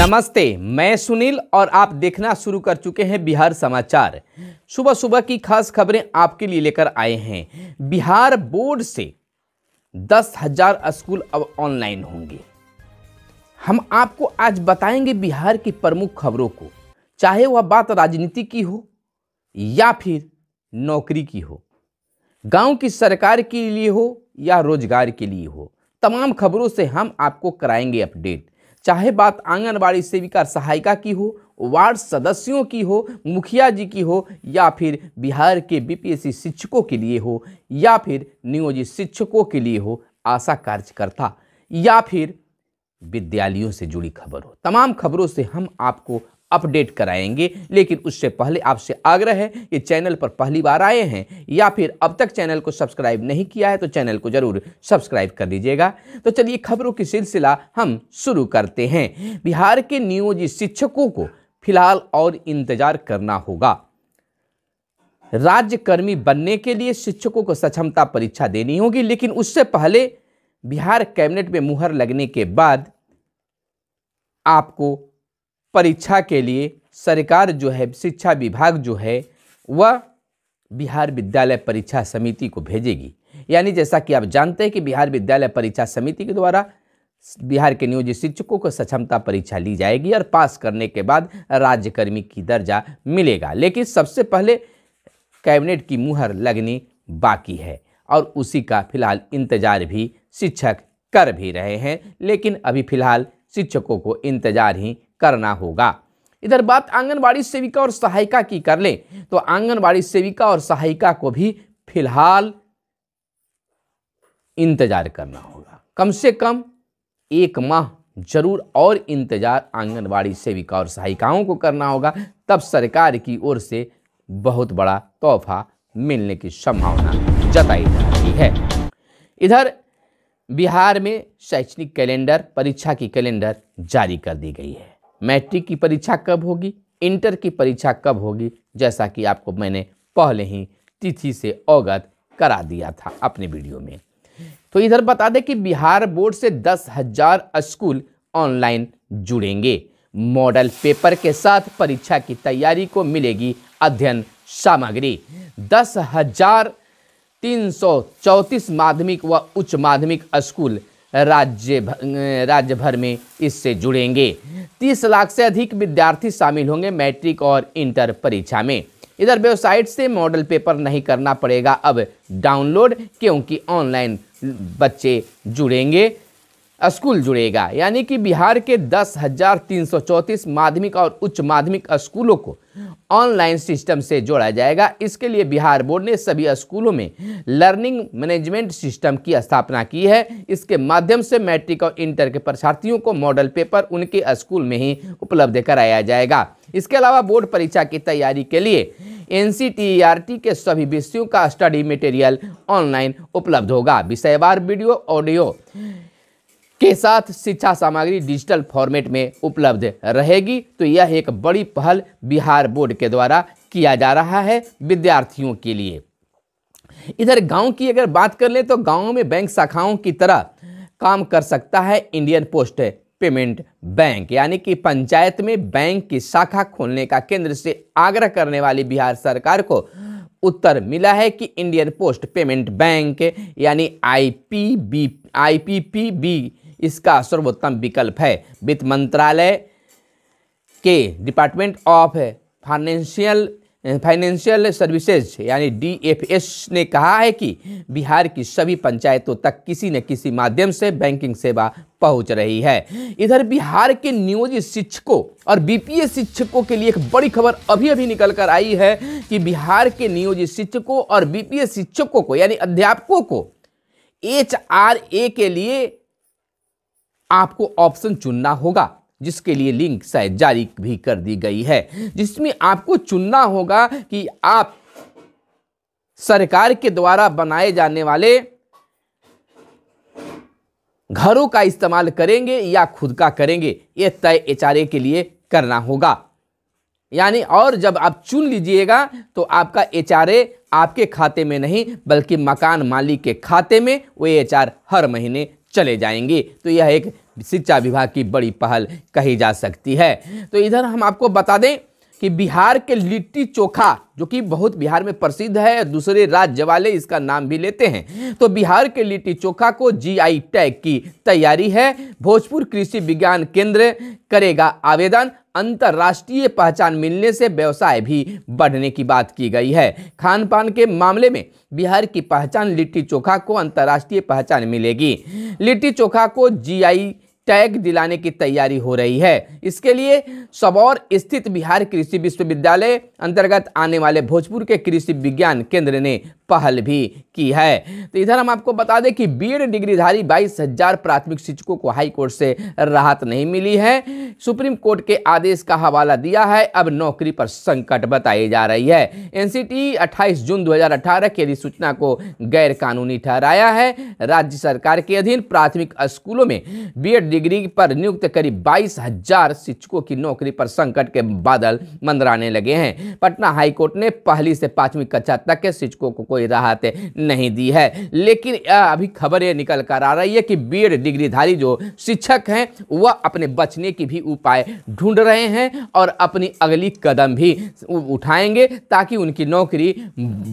नमस्ते मैं सुनील और आप देखना शुरू कर चुके हैं बिहार समाचार सुबह सुबह की खास खबरें आपके लिए लेकर आए हैं बिहार बोर्ड से दस हजार स्कूल अब ऑनलाइन होंगे हम आपको आज बताएंगे बिहार की प्रमुख खबरों को चाहे वह बात राजनीति की हो या फिर नौकरी की हो गांव की सरकार के लिए हो या रोजगार के लिए हो तमाम खबरों से हम आपको कराएंगे अपडेट चाहे बात आंगनबाड़ी सेविका सहायिका की हो वार्ड सदस्यों की हो मुखिया जी की हो या फिर बिहार के बीपीएससी शिक्षकों के लिए हो या फिर नियोजित शिक्षकों के लिए हो आशा कार्यकर्ता या फिर विद्यालयों से जुड़ी खबर हो तमाम खबरों से हम आपको अपडेट कराएंगे लेकिन उससे पहले आपसे आग्रह है कि चैनल पर पहली बार आए हैं या फिर अब तक चैनल को सब्सक्राइब नहीं किया है तो चैनल को ज़रूर सब्सक्राइब कर लीजिएगा तो चलिए खबरों की सिलसिला हम शुरू करते हैं बिहार के नियोजित शिक्षकों को फिलहाल और इंतज़ार करना होगा राज्यकर्मी बनने के लिए शिक्षकों को सक्षमता परीक्षा देनी होगी लेकिन उससे पहले बिहार कैबिनेट में मुहर लगने के बाद आपको परीक्षा के लिए सरकार जो है शिक्षा विभाग जो है वह बिहार विद्यालय परीक्षा समिति को भेजेगी यानी जैसा कि आप जानते हैं कि बिहार विद्यालय परीक्षा समिति के द्वारा बिहार के नियोजित शिक्षकों को सक्षमता परीक्षा ली जाएगी और पास करने के बाद राज्यकर्मी की दर्जा मिलेगा लेकिन सबसे पहले कैबिनेट की मुहर लगनी बाकी है और उसी का फिलहाल इंतजार भी शिक्षक कर भी रहे हैं लेकिन अभी फिलहाल शिक्षकों को इंतजार ही करना होगा इधर बात आंगनबाड़ी सेविका और सहायिका की कर लें तो आंगनबाड़ी सेविका और सहायिका को भी फिलहाल इंतजार करना होगा कम से कम एक माह जरूर और इंतजार आंगनबाड़ी सेविका और सहायिकाओं को करना होगा तब सरकार की ओर से बहुत बड़ा तोहफा मिलने की संभावना जताई जा रही है इधर बिहार में शैक्षणिक कैलेंडर परीक्षा की कैलेंडर जारी कर दी गई है मैट्रिक की परीक्षा कब होगी इंटर की परीक्षा कब होगी जैसा कि आपको मैंने पहले ही तिथि से अवगत करा दिया था अपने वीडियो में तो इधर बता दें कि बिहार बोर्ड से दस हजार स्कूल ऑनलाइन जुड़ेंगे मॉडल पेपर के साथ परीक्षा की तैयारी को मिलेगी अध्ययन सामग्री दस हजार तीन सौ चौंतीस माध्यमिक व उच्च माध्यमिक स्कूल राज्य भर, राज्य भर में इससे जुड़ेंगे तीस लाख से अधिक विद्यार्थी शामिल होंगे मैट्रिक और इंटर परीक्षा में इधर वेबसाइट से मॉडल पेपर नहीं करना पड़ेगा अब डाउनलोड क्योंकि ऑनलाइन बच्चे जुड़ेंगे स्कूल जुड़ेगा यानी कि बिहार के दस हज़ार तीन सौ चौंतीस माध्यमिक और उच्च माध्यमिक स्कूलों को ऑनलाइन सिस्टम से जोड़ा जाएगा इसके लिए बिहार बोर्ड ने सभी स्कूलों में लर्निंग मैनेजमेंट सिस्टम की स्थापना की है इसके माध्यम से मैट्रिक और इंटर के परीक्षार्थियों को मॉडल पेपर उनके स्कूल में ही उपलब्ध कराया जाएगा इसके अलावा बोर्ड परीक्षा की तैयारी के लिए एन के सभी विषयों का स्टडी मटेरियल ऑनलाइन उपलब्ध होगा विषयवार वीडियो ऑडियो के साथ शिक्षा सामग्री डिजिटल फॉर्मेट में उपलब्ध रहेगी तो यह एक बड़ी पहल बिहार बोर्ड के द्वारा किया जा रहा है विद्यार्थियों के लिए इधर गांव की अगर बात कर लें तो गाँव में बैंक शाखाओं की तरह काम कर सकता है इंडियन पोस्ट पेमेंट बैंक यानी कि पंचायत में बैंक की शाखा खोलने का केंद्र से आग्रह करने वाली बिहार सरकार को उत्तर मिला है कि इंडियन पोस्ट पेमेंट बैंक यानी I P B I P P B इसका सर्वोत्तम विकल्प है वित्त मंत्रालय के department of financial financial services यानी डीएफएस ने कहा है कि बिहार की सभी पंचायतों तक किसी न किसी माध्यम से बैंकिंग सेवा पहुंच रही है इधर बिहार के नियोजित शिक्षकों और बीपीए शिक्षकों के लिए एक बड़ी खबर अभी अभी निकल कर आई है कि बिहार के नियोजित शिक्षकों और बीपीए शिक्षकों को यानी अध्यापकों को एच के लिए आपको ऑप्शन चुनना होगा जिसके लिए लिंक शायद जारी भी कर दी गई है जिसमें आपको चुनना होगा कि आप सरकार के द्वारा बनाए जाने वाले घरों का इस्तेमाल करेंगे या खुद का करेंगे ये तय एच के लिए करना होगा यानी और जब आप चुन लीजिएगा तो आपका एच आपके खाते में नहीं बल्कि मकान मालिक के खाते में वो एच हर महीने चले जाएंगी तो यह एक शिक्षा विभाग की बड़ी पहल कही जा सकती है तो इधर हम आपको बता दें कि बिहार के लिट्टी चोखा जो कि बहुत बिहार में प्रसिद्ध है दूसरे राज्य वाले इसका नाम भी लेते हैं तो बिहार के लिट्टी चोखा को जीआई टैग की तैयारी है भोजपुर कृषि विज्ञान केंद्र करेगा आवेदन अंतर्राष्ट्रीय पहचान मिलने से व्यवसाय भी बढ़ने की बात की गई है खान पान के मामले में बिहार की पहचान लिट्टी चोखा को अंतर्राष्ट्रीय पहचान मिलेगी लिट्टी चोखा को जी टैग दिलाने की तैयारी हो रही है इसके लिए सबौर स्थित बिहार कृषि विश्वविद्यालय अंतर्गत आने वाले भोजपुर के कृषि विज्ञान केंद्र ने पहल भी की है तो इधर हम आपको बता दें कि बीएड डिग्रीधारी बाईस हजार प्राथमिक शिक्षकों को हाई कोर्ट से राहत नहीं मिली है सुप्रीम कोर्ट के आदेश का हवाला दिया है अब नौकरी पर संकट बताई जा रही है एनसीटी 28 जून 2018 की अधिसूचना को गैर कानूनी ठहराया है राज्य सरकार के अधीन प्राथमिक स्कूलों में बी डिग्री पर नियुक्त करीब बाईस हजार शिक्षकों की नौकरी पर संकट के बादल मंदराने लगे हैं पटना हाईकोर्ट ने पहली से पांचवी कक्षा तक के शिक्षकों को कोई राहत नहीं दी है लेकिन अभी खबर ये निकल कर आ रही है कि बी डिग्रीधारी जो शिक्षक हैं वह अपने बचने की भी उपाय ढूंढ रहे हैं और अपनी अगली कदम भी उठाएंगे ताकि उनकी नौकरी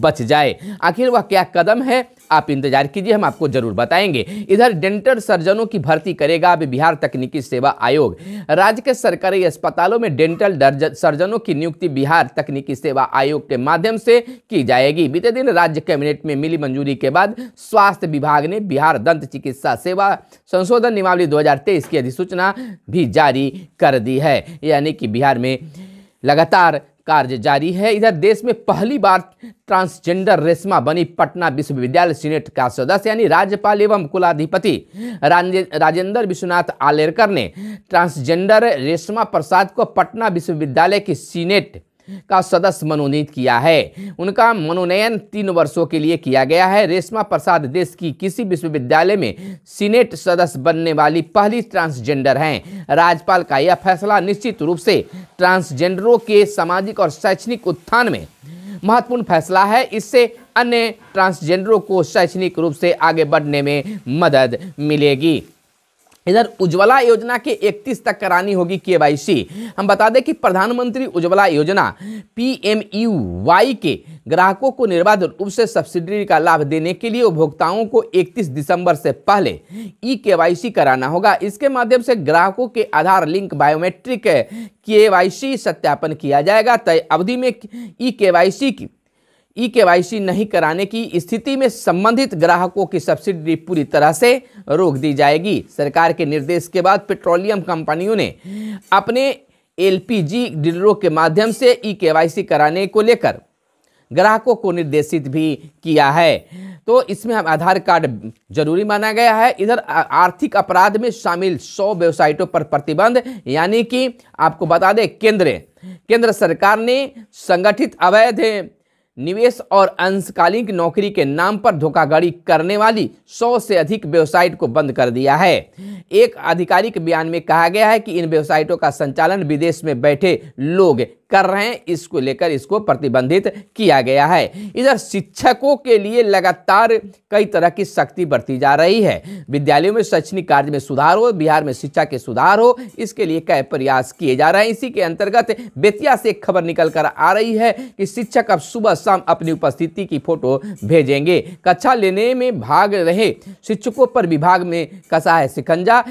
बच जाए आखिर वह क्या कदम है आप इंतजार कीजिए हम आपको जरूर बताएंगे इधर डेंटल सर्जनों की भर्ती करेगा अभी बिहार तकनीकी सेवा आयोग राज्य के सरकारी अस्पतालों में डेंटल सर्जनों की नियुक्ति बिहार तकनीकी सेवा आयोग के माध्यम से की जाएगी बीते दिन राज्य कैबिनेट में मिली मंजूरी के बाद स्वास्थ्य विभाग ने बिहार दंत चिकित्सा सेवा संशोधन नियमावली दो की अधिसूचना भी जारी कर दी है यानी कि बिहार में लगातार कार्य जारी है इधर देश में पहली बार ट्रांसजेंडर रेशमा बनी पटना विश्वविद्यालय सीनेट का सदस्य यानी राज्यपाल एवं कुलाधिपति राजेंद्र विश्वनाथ आलेरकर ने ट्रांसजेंडर रेशमा प्रसाद को पटना विश्वविद्यालय की सीनेट का सदस्य मनोनीत किया है उनका मनोनयन तीन वर्षों के लिए किया गया है रेशमा प्रसाद देश की किसी विश्वविद्यालय में सीनेट सदस्य बनने वाली पहली ट्रांसजेंडर हैं राज्यपाल का यह फैसला निश्चित रूप से ट्रांसजेंडरों के सामाजिक और शैक्षणिक उत्थान में महत्वपूर्ण फैसला है इससे अन्य ट्रांसजेंडरों को शैक्षणिक रूप से आगे बढ़ने में मदद मिलेगी इधर उज्ज्वला योजना के 31 तक करानी होगी के हम बता दें कि प्रधानमंत्री उज्ज्वला योजना पीएमयूवाई के ग्राहकों को निर्बाध रूप से सब्सिडी का लाभ देने के लिए उपभोक्ताओं को 31 दिसंबर से पहले ई के कराना होगा इसके माध्यम से ग्राहकों के आधार लिंक बायोमेट्रिक के सत्यापन किया जाएगा तय अवधि में ई के की ई के नहीं कराने की स्थिति में संबंधित ग्राहकों की सब्सिडी पूरी तरह से रोक दी जाएगी सरकार के निर्देश के बाद पेट्रोलियम कंपनियों ने अपने एलपीजी डीलरों के माध्यम से ई के कराने को लेकर ग्राहकों को निर्देशित भी किया है तो इसमें हम आधार कार्ड जरूरी माना गया है इधर आर्थिक अपराध में शामिल सौ वेबसाइटों पर प्रतिबंध यानी कि आपको बता दें केंद्र केंद्र सरकार ने संगठित अवैध निवेश और अंशकालिक नौकरी के नाम पर धोखाधड़ी करने वाली सौ से अधिक वेबसाइट को बंद कर दिया है एक आधिकारिक बयान में कहा गया है कि इन वेबसाइटों का संचालन विदेश में बैठे लोग कर रहे हैं इसको लेकर इसको प्रतिबंधित किया गया है इधर शिक्षकों के लिए लगातार कई तरह की शक्ति बरती जा रही है विद्यालयों में शैक्षणिक कार्य में सुधार हो बिहार में शिक्षा के सुधार हो इसके लिए कई प्रयास किए जा रहे हैं इसी के अंतर्गत बेतिया से एक खबर निकल कर आ रही है कि शिक्षक अब सुबह शाम अपनी उपस्थिति की फोटो भेजेंगे कक्षा लेने में भाग रहे शिक्षकों पर विभाग में कसा है शिकंजा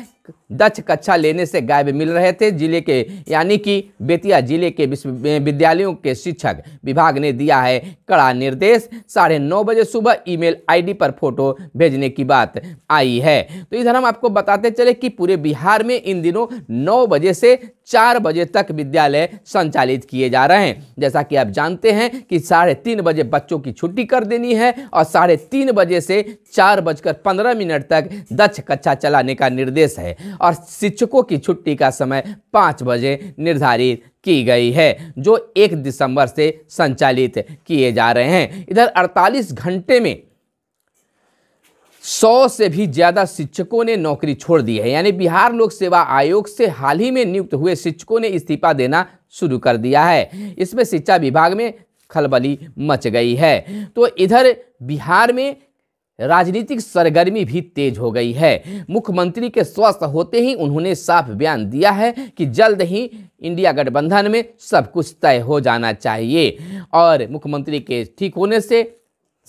दक्ष कक्षा लेने से गायब मिल रहे थे जिले के यानी कि बेतिया जिले के विश्वविद्यालयों के शिक्षक विभाग ने दिया है कड़ा निर्देश साढ़े नौ बजे सुबह ईमेल आईडी पर फोटो भेजने की बात आई है तो इधर हम आपको बताते चले कि पूरे बिहार में इन दिनों नौ बजे से चार बजे तक विद्यालय संचालित किए जा रहे हैं जैसा कि आप जानते हैं कि साढ़े तीन बजे बच्चों की छुट्टी कर देनी है और साढ़े तीन बजे से चार बजकर पंद्रह मिनट तक दक्ष कक्षा चलाने का निर्देश है और शिक्षकों की छुट्टी का समय पाँच बजे निर्धारित की गई है जो एक दिसंबर से संचालित किए जा रहे हैं इधर 48 घंटे में सौ से भी ज़्यादा शिक्षकों ने नौकरी छोड़ दी है यानी बिहार लोक सेवा आयोग से हाल ही में नियुक्त हुए शिक्षकों ने इस्तीफा देना शुरू कर दिया है इसमें शिक्षा विभाग में खलबली मच गई है तो इधर बिहार में राजनीतिक सरगर्मी भी तेज हो गई है मुख्यमंत्री के स्वस्थ होते ही उन्होंने साफ बयान दिया है कि जल्द ही इंडिया गठबंधन में सब कुछ तय हो जाना चाहिए और मुख्यमंत्री के ठीक होने से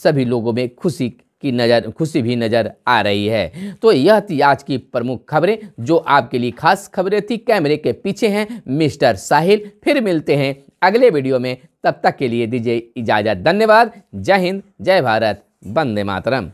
सभी लोगों में खुशी की नज़र खुशी भी नज़र आ रही है तो यह थी आज की प्रमुख खबरें जो आपके लिए खास खबरें थी कैमरे के पीछे हैं मिस्टर साहिल फिर मिलते हैं अगले वीडियो में तब तक के लिए दीजिए इजाज़त धन्यवाद जय हिंद जय भारत Bande Mataram.